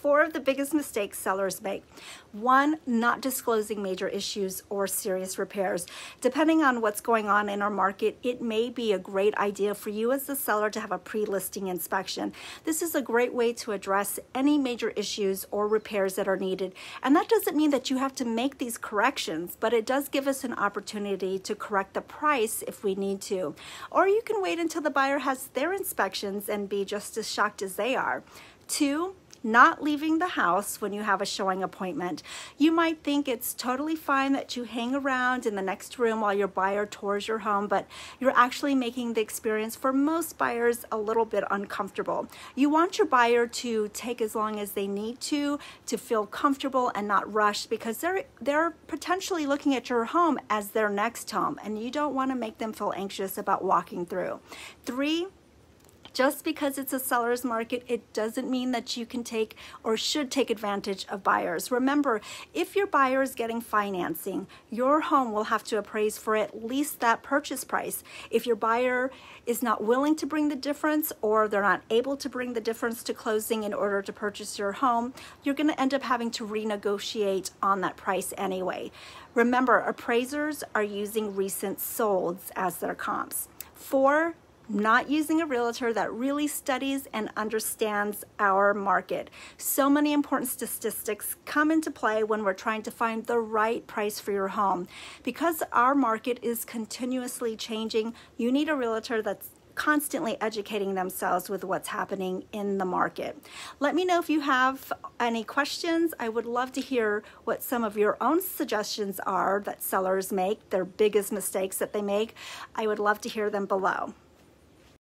four of the biggest mistakes sellers make. One, not disclosing major issues or serious repairs. Depending on what's going on in our market, it may be a great idea for you as the seller to have a pre-listing inspection. This is a great way to address any major issues or repairs that are needed. And that doesn't mean that you have to make these corrections, but it does give us an opportunity to correct the price if we need to. Or you can wait until the buyer has their inspections and be just as shocked as they are. Two, not leaving the house when you have a showing appointment. You might think it's totally fine that you hang around in the next room while your buyer tours your home, but you're actually making the experience for most buyers a little bit uncomfortable. You want your buyer to take as long as they need to to feel comfortable and not rushed because they're they're potentially looking at your home as their next home and you don't want to make them feel anxious about walking through. 3 just because it's a seller's market, it doesn't mean that you can take or should take advantage of buyers. Remember, if your buyer is getting financing, your home will have to appraise for at least that purchase price. If your buyer is not willing to bring the difference or they're not able to bring the difference to closing in order to purchase your home, you're going to end up having to renegotiate on that price anyway. Remember, appraisers are using recent solds as their comps. Four, not using a realtor that really studies and understands our market. So many important statistics come into play when we're trying to find the right price for your home. Because our market is continuously changing, you need a realtor that's constantly educating themselves with what's happening in the market. Let me know if you have any questions. I would love to hear what some of your own suggestions are that sellers make, their biggest mistakes that they make. I would love to hear them below.